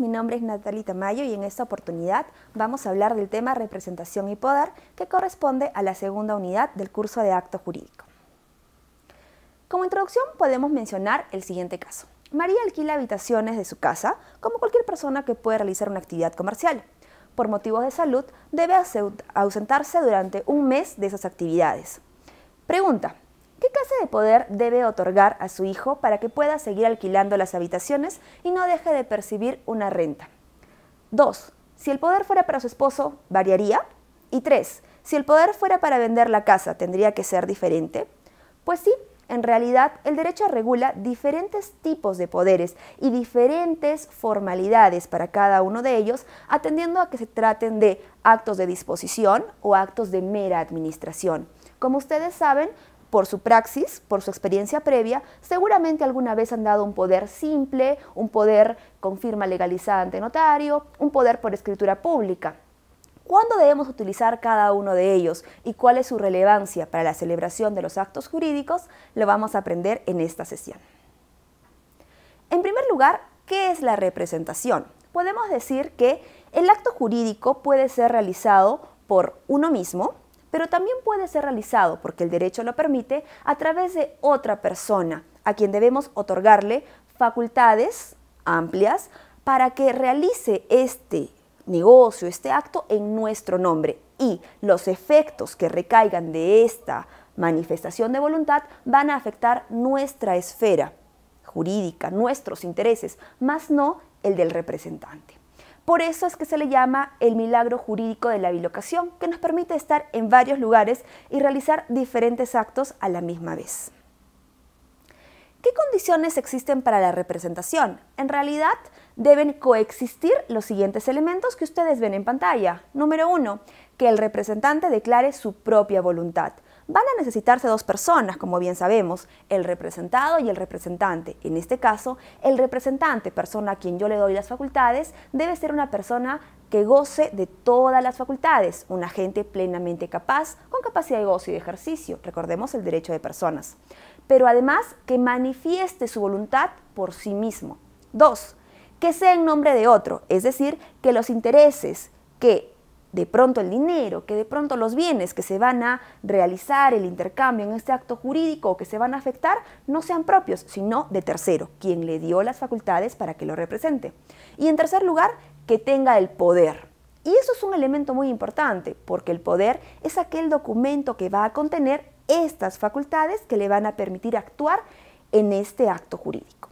mi nombre es Natalita Mayo y en esta oportunidad vamos a hablar del tema representación y poder que corresponde a la segunda unidad del curso de acto jurídico. Como introducción podemos mencionar el siguiente caso. María alquila habitaciones de su casa como cualquier persona que puede realizar una actividad comercial. Por motivos de salud debe ausentarse durante un mes de esas actividades. Pregunta, ¿Qué casa de poder debe otorgar a su hijo para que pueda seguir alquilando las habitaciones y no deje de percibir una renta? 2. Si el poder fuera para su esposo, ¿variaría? Y 3. Si el poder fuera para vender la casa, ¿tendría que ser diferente? Pues sí, en realidad, el derecho regula diferentes tipos de poderes y diferentes formalidades para cada uno de ellos, atendiendo a que se traten de actos de disposición o actos de mera administración. Como ustedes saben, por su praxis, por su experiencia previa, seguramente alguna vez han dado un poder simple, un poder con firma legalizada ante notario, un poder por escritura pública. ¿Cuándo debemos utilizar cada uno de ellos y cuál es su relevancia para la celebración de los actos jurídicos? Lo vamos a aprender en esta sesión. En primer lugar, ¿qué es la representación? Podemos decir que el acto jurídico puede ser realizado por uno mismo, pero también puede ser realizado, porque el derecho lo permite, a través de otra persona, a quien debemos otorgarle facultades amplias para que realice este negocio, este acto en nuestro nombre. Y los efectos que recaigan de esta manifestación de voluntad van a afectar nuestra esfera jurídica, nuestros intereses, más no el del representante. Por eso es que se le llama el milagro jurídico de la bilocación, que nos permite estar en varios lugares y realizar diferentes actos a la misma vez. ¿Qué condiciones existen para la representación? En realidad, deben coexistir los siguientes elementos que ustedes ven en pantalla. Número uno, que el representante declare su propia voluntad van a necesitarse dos personas, como bien sabemos, el representado y el representante. En este caso, el representante, persona a quien yo le doy las facultades, debe ser una persona que goce de todas las facultades, un agente plenamente capaz, con capacidad de gozo y de ejercicio, recordemos el derecho de personas, pero además que manifieste su voluntad por sí mismo. Dos, que sea en nombre de otro, es decir, que los intereses, de pronto el dinero, que de pronto los bienes que se van a realizar, el intercambio en este acto jurídico o que se van a afectar, no sean propios, sino de tercero, quien le dio las facultades para que lo represente. Y en tercer lugar, que tenga el poder. Y eso es un elemento muy importante, porque el poder es aquel documento que va a contener estas facultades que le van a permitir actuar en este acto jurídico.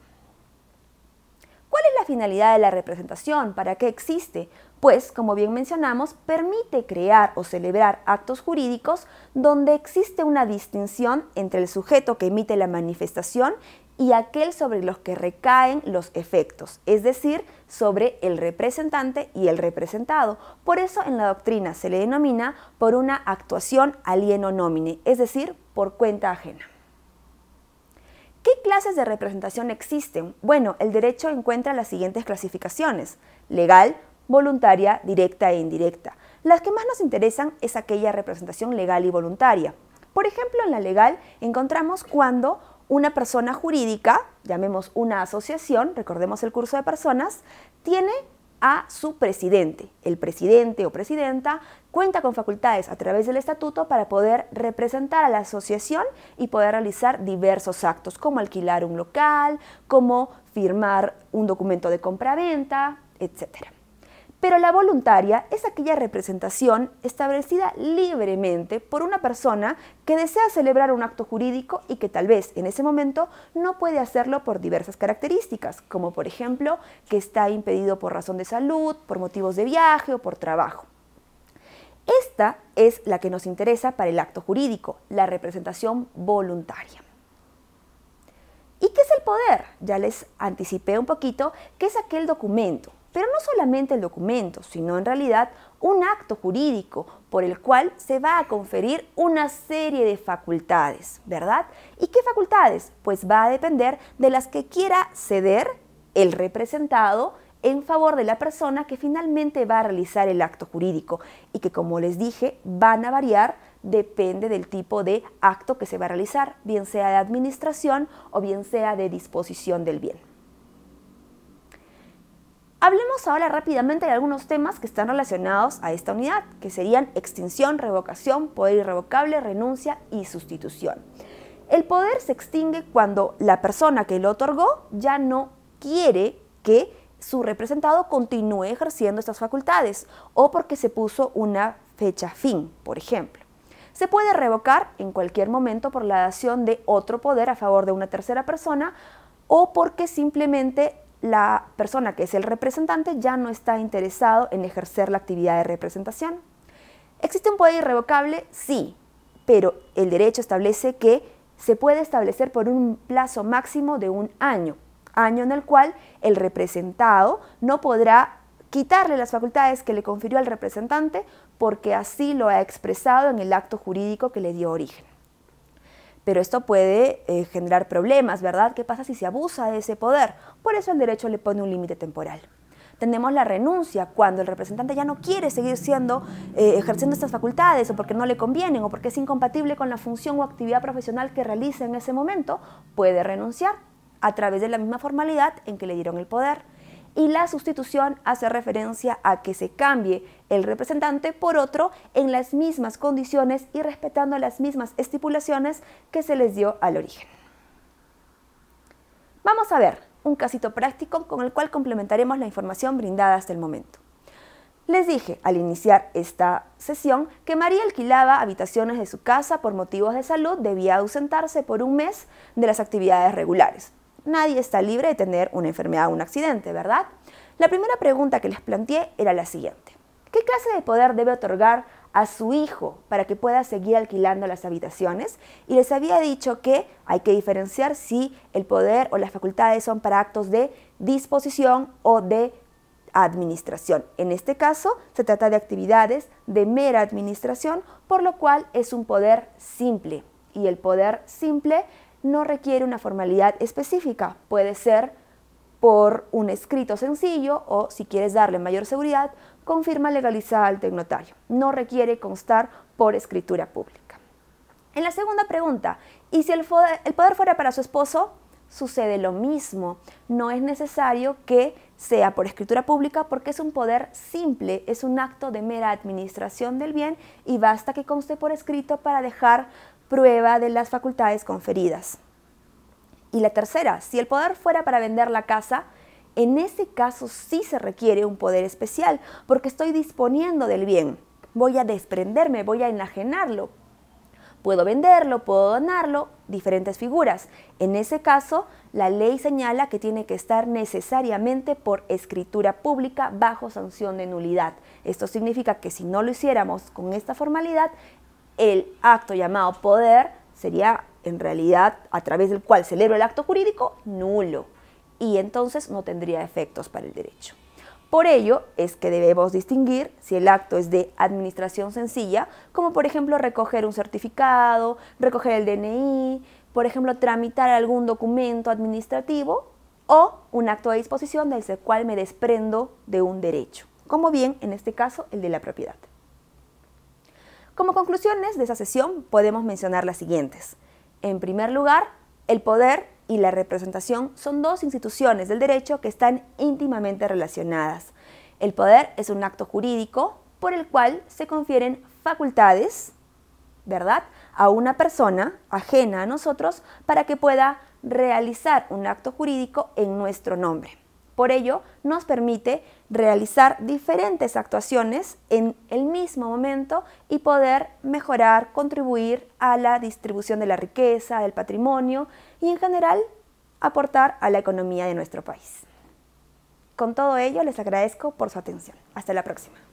¿Cuál es la finalidad de la representación? ¿Para qué existe? pues, como bien mencionamos, permite crear o celebrar actos jurídicos donde existe una distinción entre el sujeto que emite la manifestación y aquel sobre los que recaen los efectos, es decir, sobre el representante y el representado. Por eso en la doctrina se le denomina por una actuación alieno nómine es decir, por cuenta ajena. ¿Qué clases de representación existen? Bueno, el derecho encuentra las siguientes clasificaciones. Legal, voluntaria, directa e indirecta. Las que más nos interesan es aquella representación legal y voluntaria. Por ejemplo, en la legal encontramos cuando una persona jurídica, llamemos una asociación, recordemos el curso de personas, tiene a su presidente. El presidente o presidenta cuenta con facultades a través del estatuto para poder representar a la asociación y poder realizar diversos actos, como alquilar un local, como firmar un documento de compraventa, etcétera. Pero la voluntaria es aquella representación establecida libremente por una persona que desea celebrar un acto jurídico y que tal vez en ese momento no puede hacerlo por diversas características, como por ejemplo que está impedido por razón de salud, por motivos de viaje o por trabajo. Esta es la que nos interesa para el acto jurídico, la representación voluntaria. ¿Y qué es el poder? Ya les anticipé un poquito que es aquel documento pero no solamente el documento, sino en realidad un acto jurídico por el cual se va a conferir una serie de facultades, ¿verdad? ¿Y qué facultades? Pues va a depender de las que quiera ceder el representado en favor de la persona que finalmente va a realizar el acto jurídico y que, como les dije, van a variar depende del tipo de acto que se va a realizar, bien sea de administración o bien sea de disposición del bien a hablar rápidamente de algunos temas que están relacionados a esta unidad, que serían extinción, revocación, poder irrevocable, renuncia y sustitución. El poder se extingue cuando la persona que lo otorgó ya no quiere que su representado continúe ejerciendo estas facultades o porque se puso una fecha fin, por ejemplo. Se puede revocar en cualquier momento por la dación de otro poder a favor de una tercera persona o porque simplemente la persona que es el representante ya no está interesado en ejercer la actividad de representación. ¿Existe un poder irrevocable? Sí, pero el derecho establece que se puede establecer por un plazo máximo de un año, año en el cual el representado no podrá quitarle las facultades que le confirió al representante porque así lo ha expresado en el acto jurídico que le dio origen pero esto puede eh, generar problemas, ¿verdad? ¿Qué pasa si se abusa de ese poder? Por eso el derecho le pone un límite temporal. Tenemos la renuncia cuando el representante ya no quiere seguir siendo, eh, ejerciendo estas facultades o porque no le convienen o porque es incompatible con la función o actividad profesional que realiza en ese momento, puede renunciar a través de la misma formalidad en que le dieron el poder y la sustitución hace referencia a que se cambie el representante por otro en las mismas condiciones y respetando las mismas estipulaciones que se les dio al origen. Vamos a ver un casito práctico con el cual complementaremos la información brindada hasta el momento. Les dije al iniciar esta sesión que María alquilaba habitaciones de su casa por motivos de salud, debía ausentarse por un mes de las actividades regulares nadie está libre de tener una enfermedad o un accidente, ¿verdad? La primera pregunta que les planteé era la siguiente. ¿Qué clase de poder debe otorgar a su hijo para que pueda seguir alquilando las habitaciones? Y les había dicho que hay que diferenciar si el poder o las facultades son para actos de disposición o de administración. En este caso, se trata de actividades de mera administración, por lo cual es un poder simple. Y el poder simple no requiere una formalidad específica, puede ser por un escrito sencillo o si quieres darle mayor seguridad, con firma legalizada al tecnotario. No requiere constar por escritura pública. En la segunda pregunta, ¿y si el, el poder fuera para su esposo? Sucede lo mismo. No es necesario que sea por escritura pública porque es un poder simple, es un acto de mera administración del bien y basta que conste por escrito para dejar prueba de las facultades conferidas. Y la tercera, si el poder fuera para vender la casa, en ese caso sí se requiere un poder especial, porque estoy disponiendo del bien. Voy a desprenderme, voy a enajenarlo. Puedo venderlo, puedo donarlo, diferentes figuras. En ese caso, la ley señala que tiene que estar necesariamente por escritura pública bajo sanción de nulidad. Esto significa que si no lo hiciéramos con esta formalidad, el acto llamado poder sería en realidad a través del cual celebro el acto jurídico nulo y entonces no tendría efectos para el derecho. Por ello es que debemos distinguir si el acto es de administración sencilla, como por ejemplo recoger un certificado, recoger el DNI, por ejemplo tramitar algún documento administrativo, o un acto de disposición desde el cual me desprendo de un derecho, como bien en este caso el de la propiedad. Como conclusiones de esa sesión podemos mencionar las siguientes. En primer lugar, el poder y la representación son dos instituciones del derecho que están íntimamente relacionadas. El poder es un acto jurídico por el cual se confieren facultades, ¿verdad?, a una persona ajena a nosotros para que pueda realizar un acto jurídico en nuestro nombre. Por ello, nos permite realizar diferentes actuaciones en el mismo momento y poder mejorar, contribuir a la distribución de la riqueza, del patrimonio y en general aportar a la economía de nuestro país. Con todo ello, les agradezco por su atención. Hasta la próxima.